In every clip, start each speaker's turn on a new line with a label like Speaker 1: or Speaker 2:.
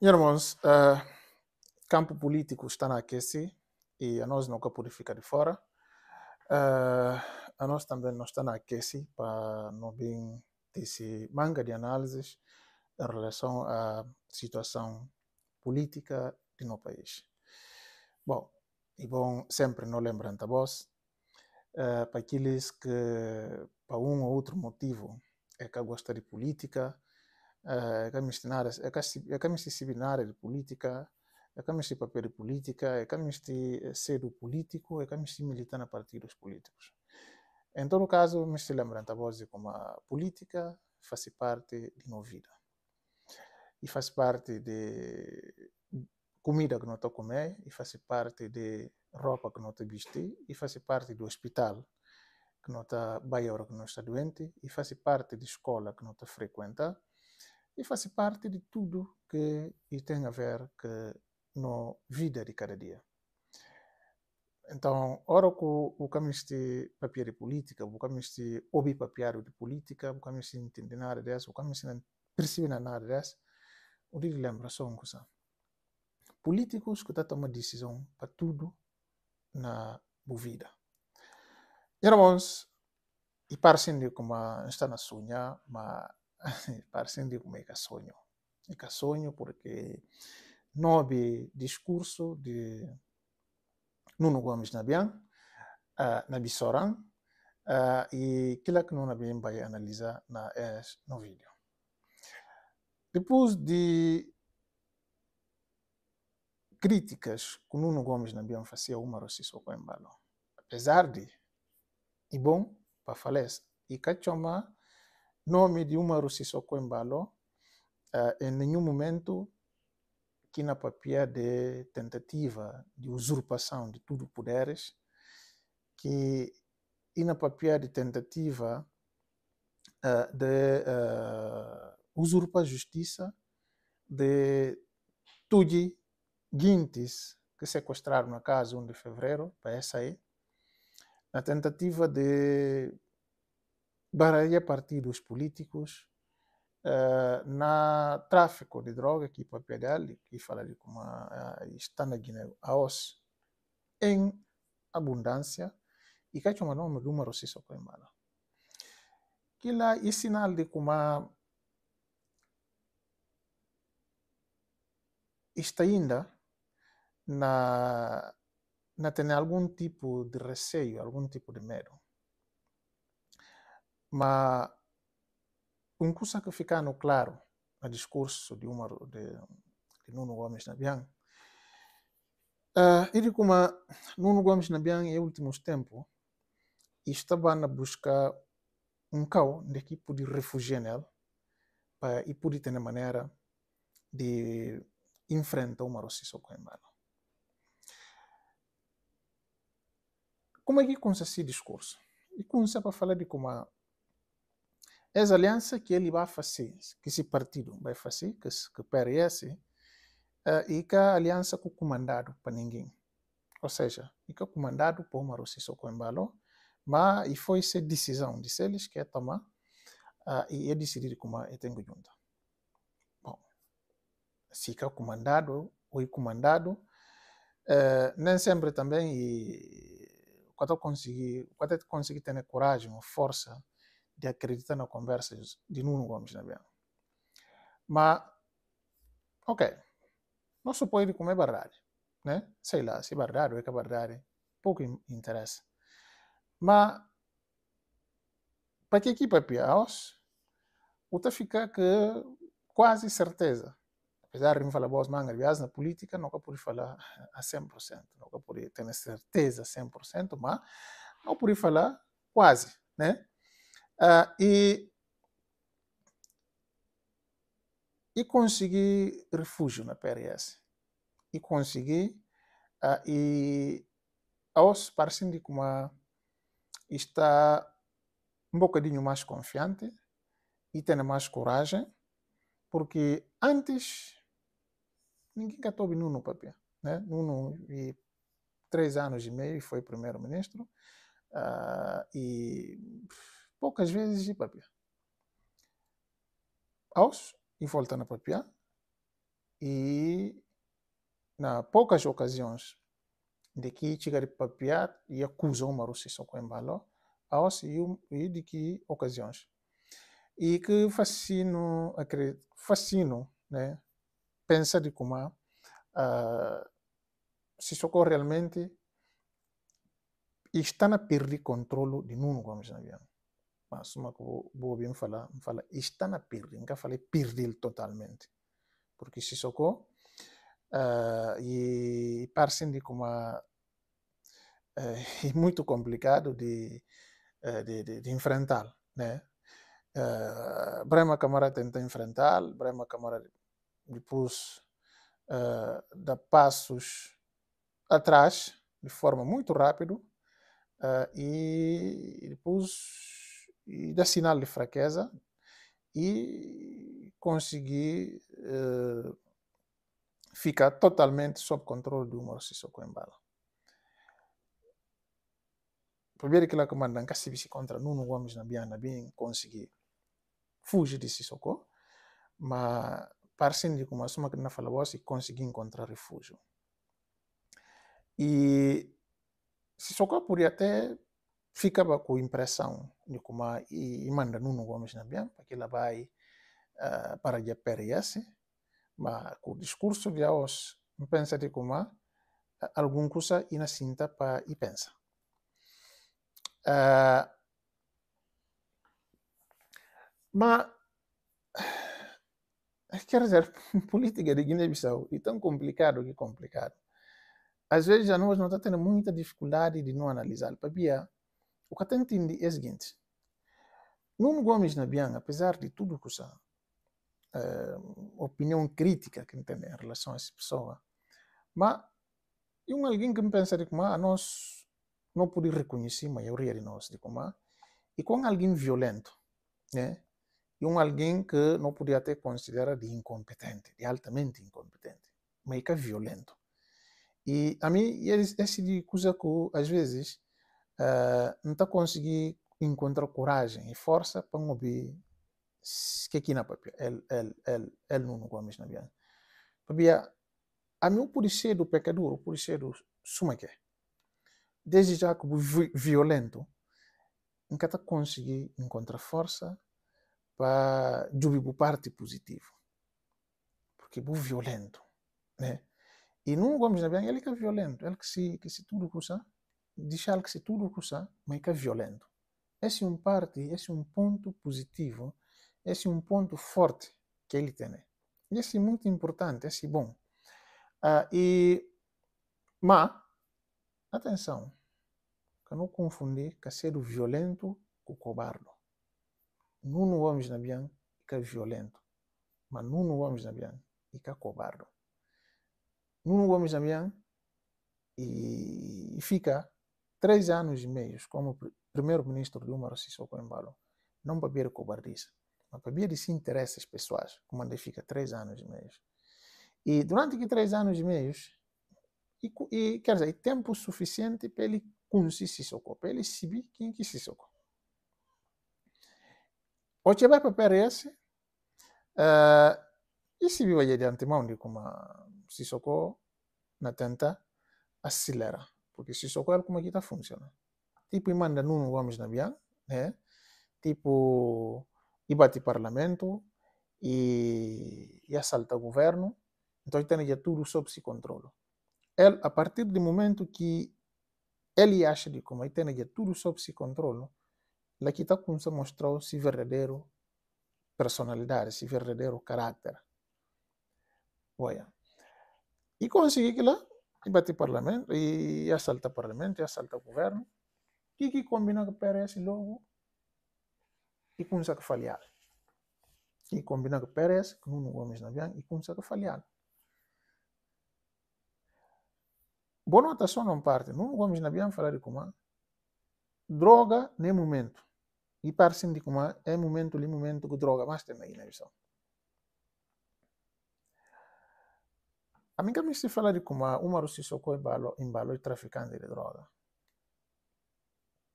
Speaker 1: Irmãos, uh, eh, campo político está na aquecer e a nós nunca pode ficar de fora. Uh, a nós também não está na aquecer para não vir desse manga de análises em relação à situação política de no país. Bom, e bom sempre não lembrando a vocês uh, eh, para aqueles que, para um ou outro motivo, é que gostam de política, é eh, kamishti na kamishti seminário de política é kamishti papel de política é kamishti cedo político é kamishti militar na partidos políticos em todo caso me se lembra também como a política faz parte de uma vida e faz parte de comida que nós comer, e faz parte de roupa que nós vestir, e faz parte do hospital que nós está que nós está doente e faz parte de escola que nós frequentar e faz parte de tudo que tem a ver com a vida de cada dia. Então, ora o caminho este papel de política, caminho este obi papel de política, caminho este entender nada dessa, caminho não perceber nada dessa, o de lembra só uma coisa. Políticos que estão tomando decisão para tudo na vida. Irmãos, e parecendo como está na sonha, mas parecem como é sonho, É sonho porque não houve discurso de Nuno Gomes Nabian, uh, na Bissoran, uh, e aquilo que Nuno Nabian vai analisar na, no vídeo. Depois de críticas que Nuno Gomes Nabian fazia a Umaro o Embalo, apesar de, e bom, para falar, e Cachoma nome de uma Sissoko Embalo uh, ah, em nenhum momento que na papia de tentativa de usurpação de tudo poderes que e na papia de tentativa uh, de uh, ah, usurpar justiça de tudo guintes que sequestraram na casa 1 de fevereiro para essa aí na tentativa de bararia é partidos políticos uh, na tráfico de droga que papel que fala ali como uh, está na Guiné a os em abundância e o chama nome do Maro Sisso Coimana que lá é sinal de como está ainda na na ter algum tipo de receio algum tipo de medo mas um coisa que fica no claro no discurso de, uma, de, de Nuno Gomes Nabian, uh, eh, ele como Nuno Gomes Nabian em últimos tempos estava na busca um caos de que pude refugiar nele para, e pude ter maneira de enfrentar o o Coimbra. Como é que começa esse discurso? E começa para falar de como essa aliança que ele vai fazer, que esse partido vai fazer, que, se parece, uh, e que a aliança com o comandado para ninguém. Ou seja, e que comandado por Maro Sissoko Embalo, mas e foi essa decisão de eles que é tomar uh, e é decidir como é tenho junta. Bom, se assim que é comandado ou comandado, uh, nem sempre também e quando consegui, quando consegui ter coragem, força, de acreditar na conversa de Nuno Gomes na Bianca. Mas, ok, não se pode comer verdade, né? Sei lá, se é ou é que é pouco interessa. Mas, para que equipa Piaus, o tá fica que quase certeza. Apesar de me falar boas mangas, aliás, na política nunca pude falar a 100%, nunca pude ter certeza a 100%, mas não pude falar quase, né? Uh, e, e consegui refúgio na PRS. E consegui. Uh, e aos parece-me que está um bocadinho mais confiante e tem mais coragem, porque antes ninguém catou Nuno Papel. Né? Nuno, e três anos e meio, foi primeiro-ministro. Uh, e poucas vezes de papel. Aos e volta na papel. E na poucas ocasiões de que chega de papiar e acusa uma recessão com embalo, aos e, um, e de que ocasiões. E que fascino, fascino né, pensa de como uh, se socorre realmente está na perda de controle de Nuno Gomes Naviano mas uma boa mi fa la, mi fa la istana perdi, falei perdi totalmente, porque se soco uh, ah, e parece de como é eh, muito complicado de, eh, de, de, de enfrentar, né? Uh, ah, Brema Camara tenta enfrentar, Brema Camara depois uh, ah, dá passos atrás de forma muito rápida uh, e depois e dar sinal de fraqueza e conseguir eh, ficar totalmente sob controle do Moro Sissoko Embala. Primeiro que lá comandam que se contra Nuno Gomes na Biana, bem conseguir fugir de Sissoko, mas parecendo como a suma que na falou e conseguir encontrar refúgio. E Sissoko podia ter ficava com a impressão de como e manda Nuno Gomes na bem, porque ele vai uh, para a PRS, mas com o discurso de hoje, pensa de como alguma coisa e na cinta para e pensa. Uh, ah, mas, quer dizer, política de Guiné-Bissau é tão complicado que complicado. Às vezes, nós não estamos tendo muita dificuldade de não analisar. Para é o que eu tenho que entender é o seguinte: Nuno Gomes Nabian, apesar de tudo que essa uh, eh, opinião crítica que tem em relação a essa pessoa, mas e é um alguém que me pensa de como a nós não podia reconhecer a maioria é de nós de como e com alguém violento, né? E um alguém que não podia até considerar de incompetente, de altamente incompetente, mas é que é violento. E a mim, esse é de coisa que às vezes uh, então consegui encontrar coragem e força para não ouvir que aqui na papia ele ele ele ele não não come na bian papia a mim por ser do pecador por ser do suma que desde já como violento nunca tá consegui encontrar força para jubi bu parte positivo porque é violento né e não gomes na bian ele que é violento ele que se que se tudo cruzar de Schalke turco, mas é que é violento. Esse é um parte, esse é um ponto positivo, esse é um ponto forte que ele tem. E esse é muito importante, esse é bom. Ah, e, mas, atenção, que não confundir que ser violento com cobardo. Nuno homem na que é violento, mas Nuno homem na que é cobardo. Nuno homem Nabian e fica três anos e meios como primeiro-ministro do Umaru Sissoko Embalo, não para beber cobardice, mas para beber de interesses pessoais, como ele fica três anos e meios. E durante que três anos e meios, e, e quer dizer, tempo suficiente para ele conseguir Sissoko, para ele saber quem que Sissoko. O que vai para PRS, uh, e se viu aí de antemão de como Sissoko na tenta acelerar. Porque se socorre como aqui está funciona? Tipo, e manda Nuno Gomes na Bian, né? Tipo, e bate parlamento, e, e assalta o governo. Então, tem tudo sob se controle. Ele, a partir do momento que ele acha de como tem tudo sob se controle, lá que está começando a mostrar se verdadeiro personalidade, se verdadeiro caráter. Olha. E consegui que lá e bate parlamento, e assalta parlamento, e assalta o governo. E que combina que parece logo e começa a falhar. E combina que parece que Nuno Gomes na Bianca e começa a falhar. Boa nota só não parte. não Gomes na Bianca falar de como droga nem momento. E parece de como é momento, nem momento que droga mais tem na visão. Amica falali kuma Umaru Sissoko in ballo il traficante di droga.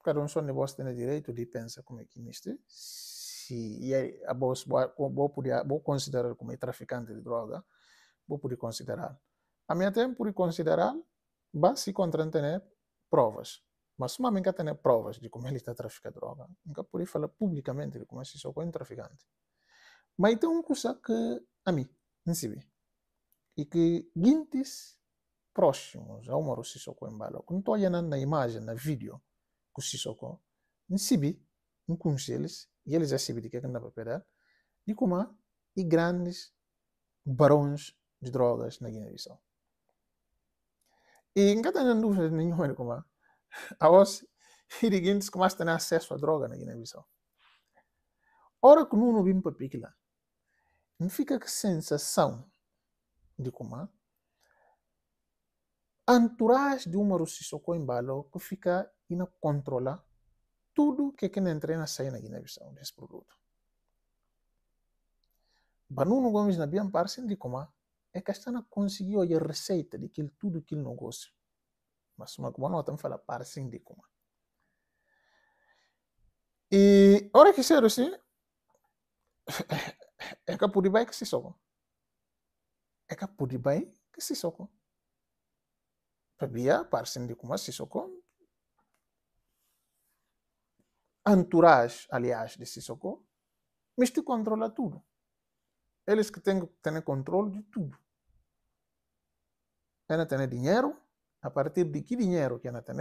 Speaker 1: Cada um só negócio tem direito de pensar como alquimista. Se é a boa, boa, podia, boa considerar como traficante de droga, boa podia considerar. A minha tempo podia considerar, basta se contrantener provas. Mas uma amiga tem provas de como ele está traficando droga. Nunca podia falar publicamente de como Sissoko é um traficante. Mas então, um curso que a mim, não se vê e que guintes próximos a Umaru Sissoko Embalo, quando estou olhando na imagem, na vídeo, com o Sissoko, nsibi, um conselhos, e eles é recebem é de que anda para pedal, e como e grandes barões de drogas na Guiné-Bissau. E nunca tem dúvida nenhuma de como a os iriguintes começam a ter acesso à droga na Guiné-Bissau. Ora quando não vim para Piquila, não fica a sensação de Cumã, entourage de uma Sissoko Embalo que fica ina controla tudo que quem entra na sair na Guiné-Bissau desse produto. Banuno Gomes na Bian Parsen de Cumã é que está na conseguir a receita de que tudo que ele negócio, Mas uma Cumã não está fala Parsen de Cumã. E, ora que sério, assim, É que a debaixo que se sobe. É eka bem bai se soco. Pabia parsen de se soco. Entourage, aliás, de Sissoko, mas te controla tudo. Eles que têm, ter controle de tudo. Ela tem dinheiro, a partir de que dinheiro que ela tem,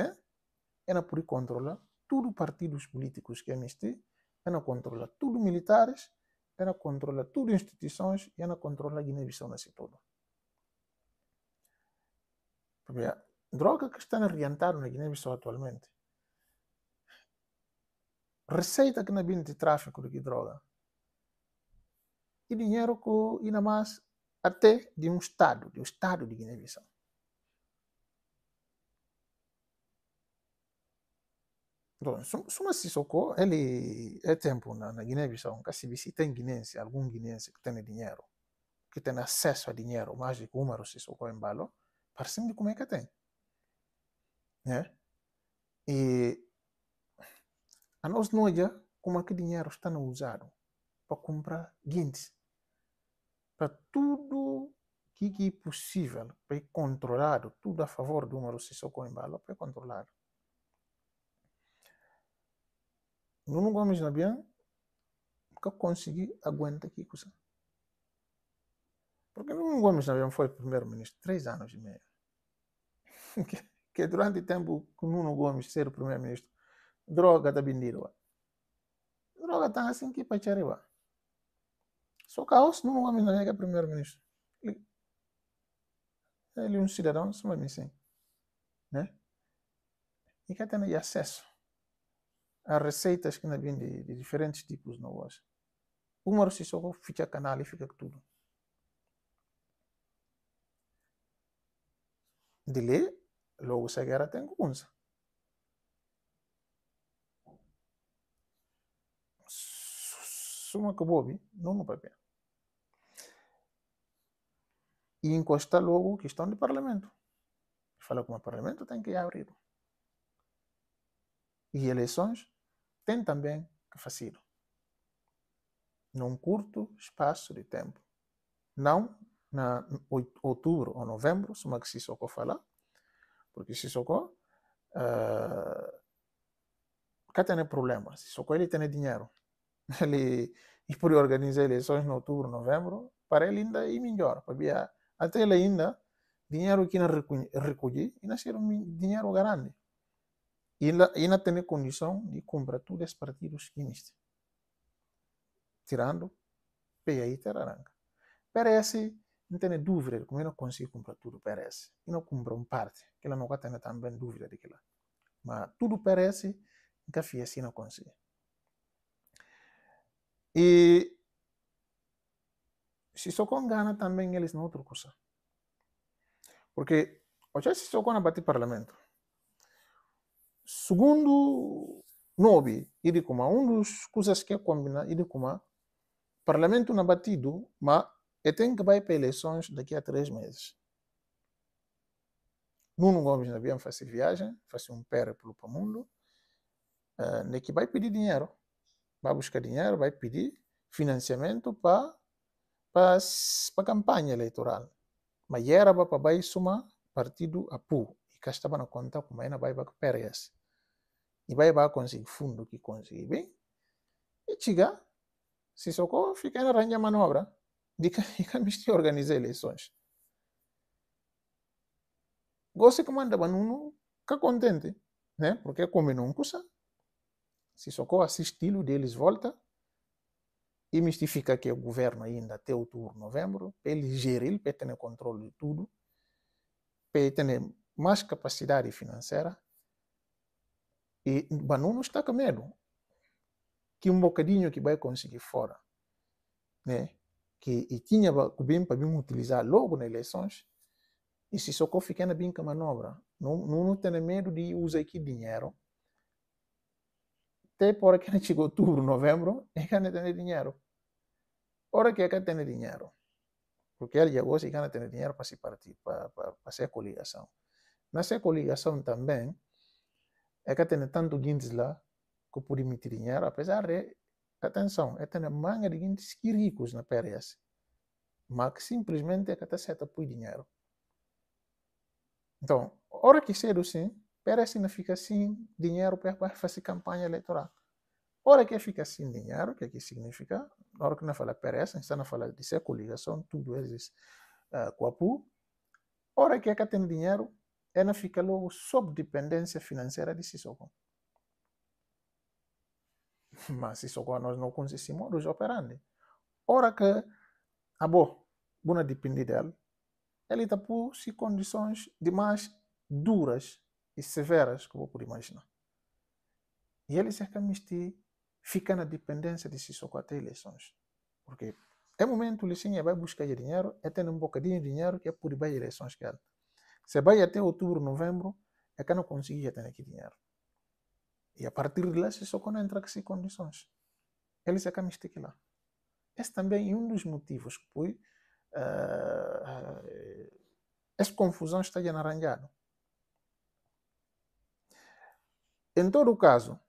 Speaker 1: ela pode controlar tudo partidos políticos que existe, ela controla tudo militares, ela controla tudo instituições e ela controla a Guiné-Bissau nesse todo. Porque a droga que está a orientar na Guiné-Bissau atualmente, receita que não bina de tráfico de droga, e dinheiro que ainda mais até de um Estado, de um Estado de Guiné-Bissau. Bom, suma se Sissoko, ele é tempo na, na Guiné-Bissau, que se tem guinense, algum guinense que tem dinheiro, que tem acesso a dinheiro, mais do que o se Sissoko em Balo, parece de como é que tem. Né? E a nós não noja como é que dinheiro está usado para comprar guindes, para tudo que é possível, para controlado, tudo a favor do se Sissoko em Balo, para controlado. Nuno Gomes na Bian, que eu consegui aguenta aqui com Porque Nuno Gomes na bien, foi primeiro-ministro três anos e meio. Que, que durante o tempo que Nuno Gomes ser primeiro-ministro, droga da Bindirwa. Droga está assim que para Chariba. Só caos Nuno Gomes na bien, ¿eh? que é primeiro-ministro. Ele, é um cidadão, se me assim, né? E que tem acesso. Há receitas que não vêm de, de diferentes tipos não loja. Uma só fica canal e fica tudo. De ler, logo se guerra tem cunza. Suma que bobe, não no papel. E encosta logo questão de parlamento. Fala como o parlamento tem que abrir. E eleições tem também que fazer num curto espaço de tempo. Não na outubro ou novembro, se Maxi Soko falar, porque se Soko uh, cá tem problema. Se Soko ele tem dinheiro, ele e por organizar eleições em outubro, novembro, para ele ainda é melhor, para até ele ainda dinheiro que não recolhi, e um dinheiro grande e ainda tem condição de comprar todos os partidos que existem. Tirando, PAI Teraranga. Parece, não tem dúvida como não consigo comprar tudo, parece. E não compra uma parte, que ela não tem também dúvida de que lá. Mas tudo parece, nunca fiz assim, não consigo. E se só com Gana também eles não outra coisa. Porque, hoje se só com a bater parlamento, Segundo Nobi, ele um dos coisas que é combinar ele como parlamento não batido, mas tem que vai para eleições daqui a três meses. Nuno Gomes na Bian faz viagem, faz um périplo para o mundo, uh, que vai pedir dinheiro. Vai buscar dinheiro, vai pedir financiamento para a campanha eleitoral. Mas era para baixo uma partido APU. E cá estava na conta como ainda vai para PRS e vai ba conseguir fundo que conseguir bem e chega se socorro fica na arranja manobra de a que organiza eleições Gosto que manda banuno fica contente né porque como não custa se socorro assistindo deles volta e mistifica que o governo ainda até outubro, novembro, para ele gerir, para ter controle de tudo, para ter mais capacidade financeira e Banuno está com medo que um bocadinho que vai conseguir fora, né? Que e tinha bem para bem utilizar logo nas eleições. E se só ficar na bem com manobra, não, não, tem medo de usar aqui dinheiro. Até por que chegou outubro, novembro, é que não tem dinheiro. Ora que é que tem dinheiro. Porque ele chegou se que não tem dinheiro para se partir, para, para, para ser coligação. Nessa coligação também, é que tem tanto guindes lá que pode emitir dinheiro, apesar de, atenção, é tem manga de guindes que ricos na PRS, mas que simplesmente é que está certa por dinheiro. Então, hora que cedo sim, PRS significa fica dinheiro para fazer campanha eleitoral. Hora que fica sem dinheiro, o que, é que significa? Na hora que não fala PRS, está não fala de ser coligação, tudo esses uh, eh, coapu. Hora que é que tem dinheiro, ela fica logo sob dependência financeira de Sissoko. Mas Sissoko nós não conhecemos modus operandi. Ora que a boa, boa depende dela, ela está por si condições de mais duras e severas que eu posso imaginar. E ele de fica na dependência de Sissoko até eleições. Porque é momento, o Licinha vai buscar dinheiro, é tendo um bocadinho de dinheiro que é por ir eleições que ela. Você vai até outubro, novembro, é que não conseguia ter aqui dinheiro. E a partir de lá, você só entra com condições. Eles é que me lá. Esse também é um dos motivos que foi uh, essa confusão está arranjado. Em todo o caso,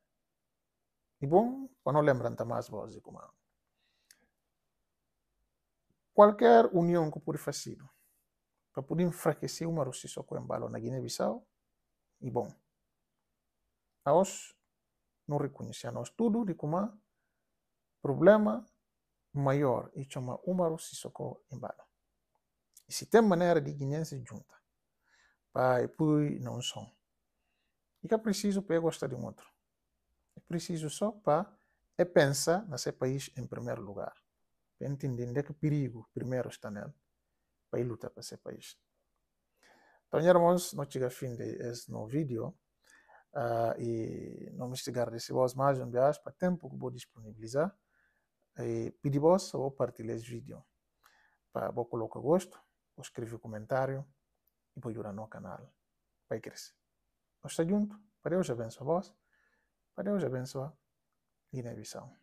Speaker 1: e bom, quando lembram mais vozes como qualquer união que for fazer para poder enfraquecer o Maroc Sissoko Embalo na Guiné-Bissau. E bom, nós não reconhecemos tudo de como problema maior e chama o Maroc Sissoko Embalo. E se tem maneira de Guiné-Bissau junta, para depois não são. E que é preciso para gostar de um outro. É preciso só para é pensar nesse país em primeiro lugar. Para entender é que perigo primeiro está nele ah, para lutar para esse país. Então, irmãos, não chega a fim desse novo vídeo. Uh, e não me chegar a receber mais um viagem para tempo que vou disponibilizar. E pedi vos, ou partilhar esse vídeo. Para vou colocar gosto, vou escrever um comentário e vou ajudar no canal. Para crescer. Nós está junto. Para Deus abençoe vós. Para Deus abençoe Guiné-Bissau.